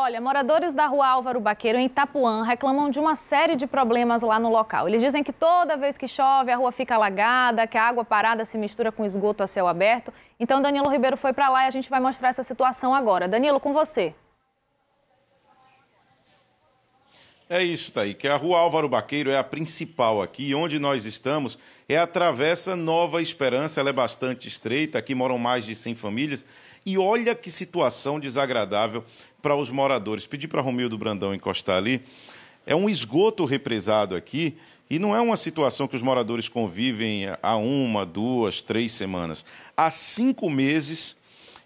Olha, moradores da rua Álvaro Baqueiro, em Itapuã, reclamam de uma série de problemas lá no local. Eles dizem que toda vez que chove, a rua fica alagada, que a água parada se mistura com esgoto a céu aberto. Então, Danilo Ribeiro foi para lá e a gente vai mostrar essa situação agora. Danilo, com você. É isso, Thaí, que a Rua Álvaro Baqueiro é a principal aqui, onde nós estamos é a Travessa Nova Esperança, ela é bastante estreita, aqui moram mais de 100 famílias, e olha que situação desagradável para os moradores. Pedi para Romildo Brandão encostar ali. É um esgoto represado aqui e não é uma situação que os moradores convivem há uma, duas, três semanas. Há cinco meses,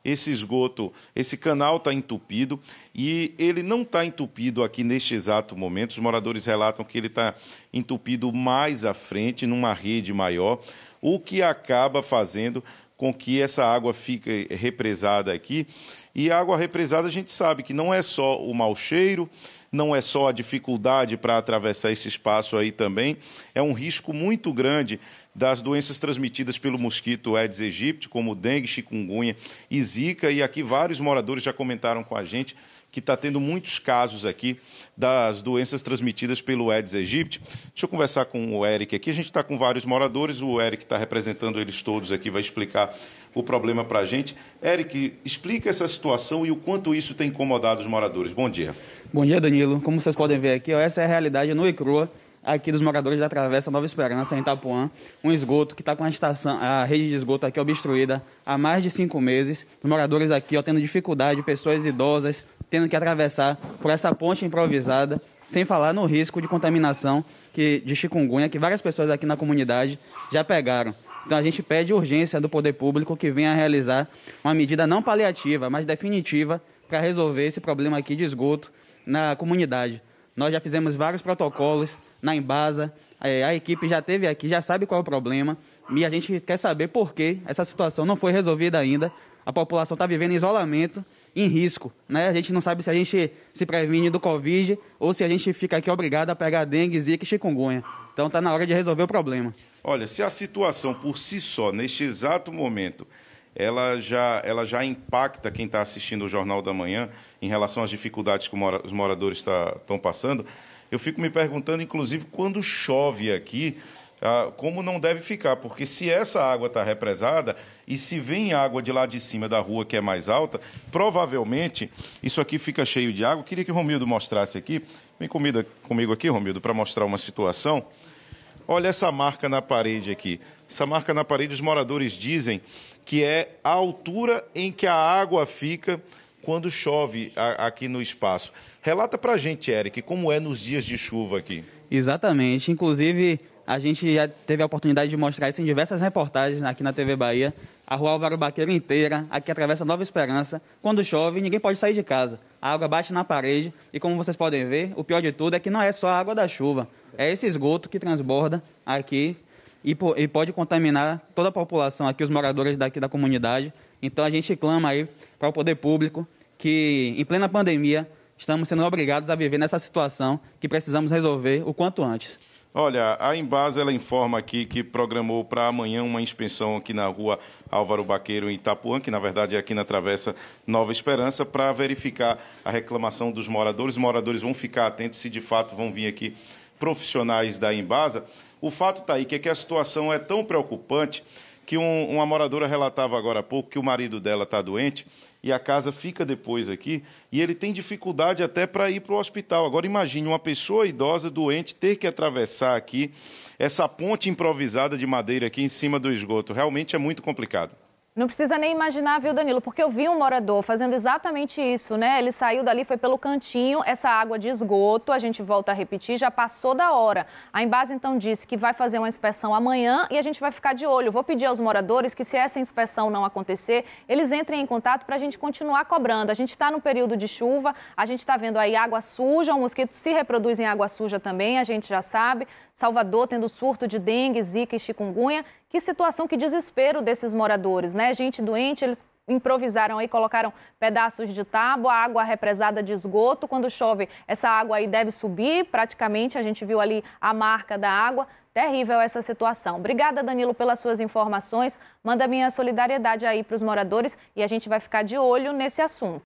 esse esgoto, esse canal está entupido e ele não está entupido aqui neste exato momento. Os moradores relatam que ele está entupido mais à frente, numa rede maior, o que acaba fazendo com que essa água fique represada aqui. E a água represada a gente sabe que não é só o mau cheiro, não é só a dificuldade para atravessar esse espaço aí também, é um risco muito grande das doenças transmitidas pelo mosquito Aedes aegypti, como dengue, chikungunya e zika, e aqui vários moradores já comentaram com a gente que está tendo muitos casos aqui das doenças transmitidas pelo Aedes aegypti. Deixa eu conversar com o Eric aqui, a gente está com vários moradores, o Eric está representando eles todos aqui, vai explicar o problema para a gente. Eric, explica essa situação e o quanto isso tem incomodado os moradores. Bom dia. Bom dia, Danilo. Como vocês podem ver aqui, ó, essa é a realidade nua e crua aqui dos moradores da Travessa Nova Esperança, em Itapuã, um esgoto que está com a, estação, a rede de esgoto aqui obstruída há mais de cinco meses. Os moradores aqui ó, tendo dificuldade, pessoas idosas tendo que atravessar por essa ponte improvisada, sem falar no risco de contaminação que, de chikungunya que várias pessoas aqui na comunidade já pegaram. Então a gente pede urgência do poder público que venha realizar uma medida não paliativa, mas definitiva para resolver esse problema aqui de esgoto na comunidade. Nós já fizemos vários protocolos na Embasa, eh, a equipe já teve aqui, já sabe qual é o problema e a gente quer saber por que essa situação não foi resolvida ainda. A população está vivendo em isolamento, em risco, né? A gente não sabe se a gente se previne do Covid ou se a gente fica aqui obrigado a pegar dengue, zika e chikungunya. Então está na hora de resolver o problema. Olha, se a situação por si só, neste exato momento, ela já, ela já impacta quem está assistindo o Jornal da Manhã em relação às dificuldades que mora, os moradores estão tá, passando, eu fico me perguntando, inclusive, quando chove aqui, ah, como não deve ficar, porque se essa água está represada e se vem água de lá de cima da rua que é mais alta, provavelmente isso aqui fica cheio de água. Eu queria que o Romildo mostrasse aqui. Vem comigo, comigo aqui, Romildo, para mostrar uma situação. Olha essa marca na parede aqui. Essa marca na parede, os moradores dizem que é a altura em que a água fica quando chove aqui no espaço. Relata para gente, Eric, como é nos dias de chuva aqui. Exatamente. Inclusive, a gente já teve a oportunidade de mostrar isso em diversas reportagens aqui na TV Bahia. A rua Álvaro Baqueiro inteira, aqui atravessa Nova Esperança. Quando chove, ninguém pode sair de casa. A água bate na parede e, como vocês podem ver, o pior de tudo é que não é só a água da chuva, é esse esgoto que transborda aqui e, e pode contaminar toda a população aqui, os moradores daqui da comunidade. Então a gente clama aí para o poder público que, em plena pandemia, estamos sendo obrigados a viver nessa situação que precisamos resolver o quanto antes. Olha, a Embasa ela informa aqui que programou para amanhã uma inspeção aqui na rua Álvaro Baqueiro, em Itapuã, que na verdade é aqui na Travessa Nova Esperança, para verificar a reclamação dos moradores. Os moradores vão ficar atentos se de fato vão vir aqui profissionais da Embasa. O fato está aí que, é que a situação é tão preocupante que um, uma moradora relatava agora há pouco que o marido dela está doente e a casa fica depois aqui, e ele tem dificuldade até para ir para o hospital. Agora imagine uma pessoa idosa doente ter que atravessar aqui essa ponte improvisada de madeira aqui em cima do esgoto. Realmente é muito complicado. Não precisa nem imaginar, viu, Danilo? Porque eu vi um morador fazendo exatamente isso, né? Ele saiu dali, foi pelo cantinho, essa água de esgoto, a gente volta a repetir, já passou da hora. A Embase então disse que vai fazer uma inspeção amanhã e a gente vai ficar de olho. Vou pedir aos moradores que, se essa inspeção não acontecer, eles entrem em contato para a gente continuar cobrando. A gente está no período de chuva, a gente está vendo aí água suja, o mosquito se reproduz em água suja também, a gente já sabe. Salvador tendo surto de dengue, zika e chikungunya. Que situação, que desespero desses moradores, né? Gente doente, eles improvisaram aí, colocaram pedaços de tábua, água represada de esgoto. Quando chove, essa água aí deve subir, praticamente. A gente viu ali a marca da água. Terrível essa situação. Obrigada, Danilo, pelas suas informações. Manda minha solidariedade aí para os moradores e a gente vai ficar de olho nesse assunto.